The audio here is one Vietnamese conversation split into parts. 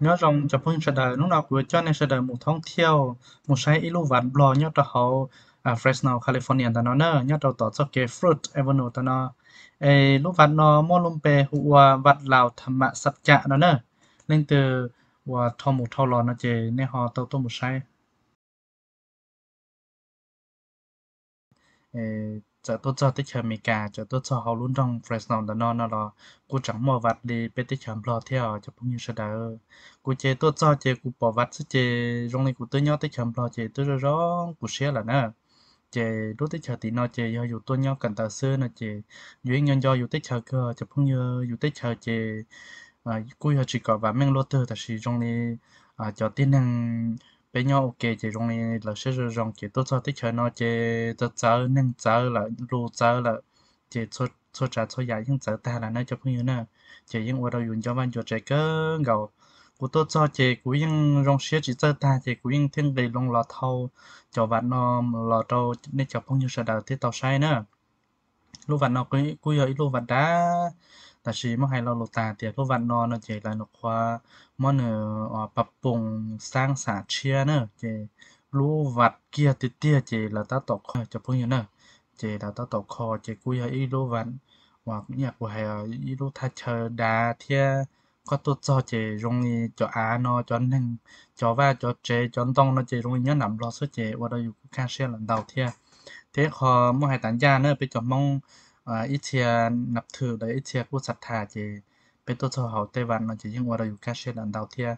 nhớ rằng chụp phim sẽ đời lúc nào vừa cho nên sẽ đời một thông thiêu một sai ít lưu vạn bò nhớ cho hậu à Fresno California ta nó nè nhớ cho tổ cho cái fruit avenue ta nó ê lúc vạn nó mua lùm bè hùa vặt lào thầm mạ sập chạ nó nè lên từ và thò một thò lò nó chè nên họ tàu tôi một sai จะตัวจอติดเชอเมกาจะตัวจอเขาลุ้นตรงเฟรสนอนดานอนน่ะรอกูจังมอวัดดีเป็นติดเชอมรอเที่ยวจะพุ่งยิงเสดากูเจตัวจอเจกูปอวัดซะเจรงนี้กูตัวยอติดเชอมรอเจตัวร้องกูเชียร์ละนะเจรู้ติดเชอตีนอเจยออยู่ตัวยอกันตาเสื้อนะเจ อยู่ยังยออยู่ติดเชอก็จะพุ่งเยออยู่ติดเชอเจอ่ากูอยากจีก่อว่าแม่งรถเตอร์แต่ชีตรงนี้อ่าจอตีนัง bây giờ ok chỉ trong này là sẽ rồi rằng chỉ tôi cho tích chơi nó chỉ cho chơi nên chơi là lu chơi là chỉ cho cho trả cho giải những chơi ta là nó cho 朋友呢 chỉ những ở đâu dùng cho bạn cho trẻ cơ gầu của tôi cho chị của những rong xe chỉ chơi ta chị của những thiên địa long lò thâu cho bạn nó lò trâu nên cho 朋友 sợ đầu thì tàu sai nữa lúc bạn nó cũng cũng giờ lúc bạn đã là vì mà hay lo lột tà thì lúc bạn nó nó chỉ là nó khoa มอนเออปรับปรุงสร้างสาเชียเนอะเจรู้วัดเกียติเตียเจเราตาตกคอจะพูดอยู่เนอะเจเราตาตกคอเจกูอยากอีรู้วันว่าอยากว่าอีรู้ทัชเชอดาเทียก็ตัวจอเจรงนี้จออาเนอจอนหนึ่งจอว่าจอเจจอนต้องเนาะเจรงนี้นำรอซะเจว่าเราอยู่ค่าเชียหลังดาวเทียเทคอมหายตันยาเนอะไปจอมองอ่าอิเทียนับถือเลยอิเทียกูศรัทธาเจ bây tôi cho hậu tây văn nó chỉ những ngoài đầu cá sấu lần đầu tiên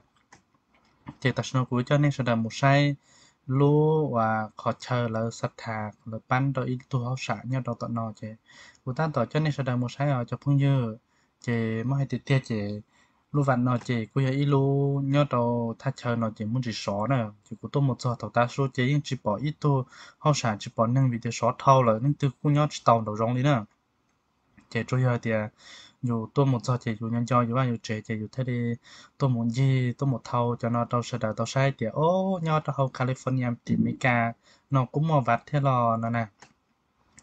chỉ tập nó cuối cho nên sẽ là một sai lú và khó chờ là sạch thà là ban đôi ít tu hậu sản nhau đầu tận nọ chỉ của ta tỏ cho nên sẽ là một sai ở cho phương như chỉ mới hay tiệt tiệt chỉ văn vạn nọ chỉ của ít lú nhau đầu tha chờ nọ chỉ muốn chỉ sọ nè chỉ cũng tôi một giờ thầu ta số nhưng chỉ bỏ ít tu hậu sản chỉ bỏ năng vì để sọ thâu là nên từ của nhau chỉ tàu đầu rong đi nè chỉ cho giờ thì à dù tôi một giờ chỉ dù nhân cho dù bao nhiêu trẻ chỉ dù thế đi tôi muốn gì tôi một thâu cho nó đâu sẽ đào đâu sai thì ô nhau tao California thì mấy nó cũng mò vặt thế lò nó nè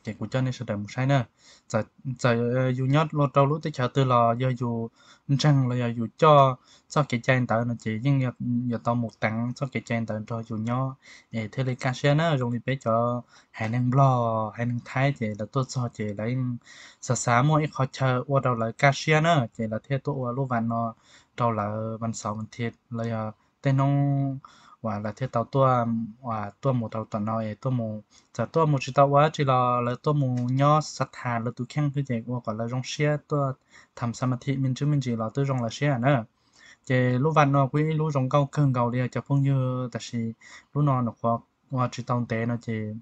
chỉ của cho nên sẽ đầm sai nè giờ giờ dù nhót lo trâu lúc tới chợ tư lò giờ dù răng là giờ dù cho sau cái chân tạo nó chỉ nhưng giờ giờ tao một tặng sau cái trang tờ cho dù nhó để thế là cá xe nó rồi bé cho hai năng lo hai năng thái chỉ là tôi cho chỉ lấy sợ sáng mỗi khó chờ qua đầu lại cá xe nữa chỉ là thế tôi qua lúc vạn nó đầu là văn sáu mình thiệt là ờ, tên ông và là thế tàu tua và tua một tàu tuần nói tua một chỉ tàu quá chỉ là là tua một nhỏ sát hà là tụ khen cái gì và gọi là rong xe tua thầm sao mà chứ mình chỉ là tôi rong là xe nữa chế lúc văn nó quý lúc rong cao cơn cầu đi cho phong như tại vì lúc nó nó qua qua chỉ tàu té nó chế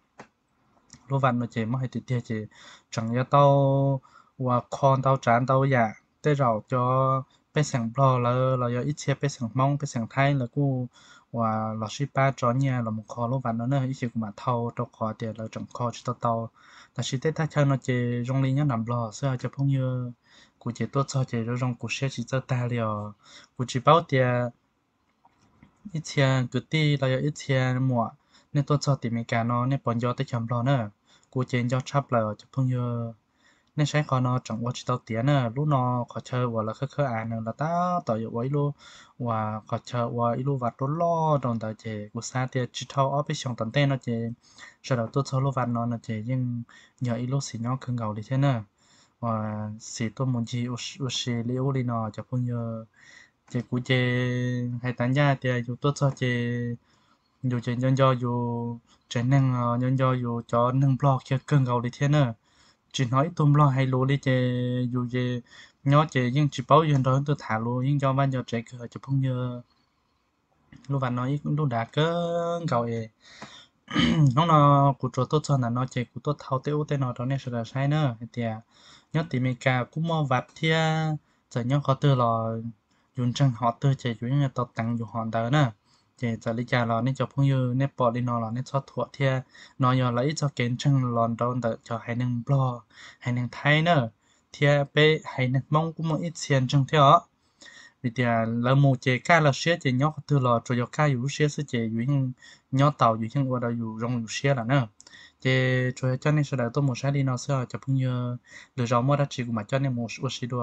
lúc văn nó chế mà hay tiệt chế chẳng nhớ tàu con tàu chán tàu giả tới rồi cho bên sảng bò là là do ít xe bên sảng mong bên sảng thái là cô và là ship ba cho nhà là một kho lúc và nó nó chỉ mà thâu cho kho thì là trồng kho cho tao ta chỉ tết thay chân nó chơi rong li nhá nằm lò xưa cho phong như cụ chỉ tốt cho chỉ rong cụ sẽ chỉ cho ta liều cụ chỉ bảo tiền ít tiền cứ ti là ít tiền mua nên tốt cho tìm mình nó nên bọn do tới chậm lò nữa cụ chỉ do chấp là cho phong như nên sáng khó nó chẳng quá chỉ tao tiếng nè lúc nó khó chơi và là khơi khơi à nè là ta tao yêu ấy luôn và khó chơi và ít lúc vặt đốt lo đồng tao chỉ của xa thì chỉ thâu ở bên trong tận tên nó chỉ sau đó tốt cho lúc vặt nó nó chỉ nhưng nhờ ít lúc xì nó cứ ngầu đi thế nè và xì tôi muốn gì ở xì liu đi nó cho phong nhờ chỉ của chỉ hay tán gia thì chúng tôi cho chỉ dù chỉ nhân do dù chỉ năng nhân do dù cho năng blog cho cơn gầu đi thế nữa chỉ nói tôm lo hay lúa đi chè dù chè nhỏ chè nhưng chỉ bảo dân đó tôi thả lúa nhưng cho ban giờ trẻ cửa chụp không nhờ lúc bạn nói cũng đâu đã cơ gạo ấy nó nó cụ trò tốt cho là nó chè cụ tốt thao tiêu tên nó đó nên sẽ là sai nữa thì à, nhớ tìm mình cả cũng mò vặt thì giờ nhớ có từ là dùng chân họ tư chè chủ là tao tặng dùng họ đó nữa chế cho lý cha lo nên cho phong yêu nên bỏ đi nó lo nên cho thuở thia nó giờ lấy cho kiến chân lòn đâu tự cho hai nâng blo hai nâng thay nữa thia bé hai nâng mong cũng một ít tiền trong thia vì thia là mù chế ca là xía chế nhóc từ lò cho ca yếu xía sẽ chế yếu nhưng nhóc tàu yếu nhưng qua đầu yếu rong yếu xía là nữa chế cho cho nên sau đó tôi một sáng đi nó sẽ cho phong yêu được rau mua đã chỉ của mà cho nên một số xí đồ